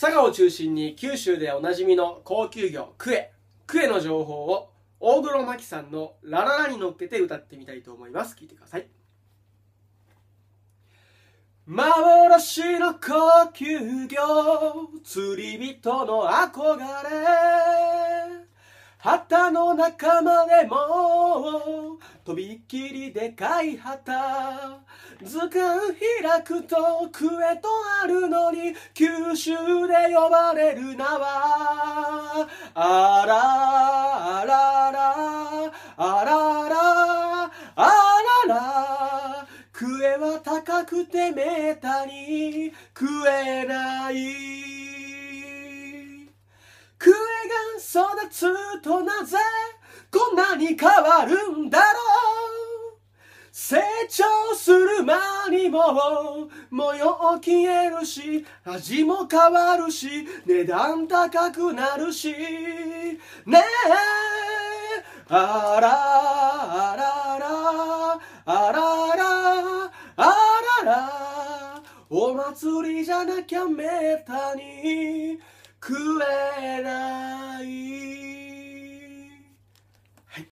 佐賀を中心に九州でおなじみの高級魚クエクエの情報を大黒摩季さんの「ラララ」に乗っけて歌ってみたいと思います聞いてください幻の高級魚釣り人の憧れ旗の仲間でもとびっきりでかい旗図鑑開くとクエとあるのに九州で呼ばれる名はあらあららあららあららクエは高くてめったに食えないクエが育つとなぜこんなに変わるんだろう成長する間にも模様消えるし味も変わるし値段高くなるしねえあらあららあららあららお祭りじゃなきゃめったに食えない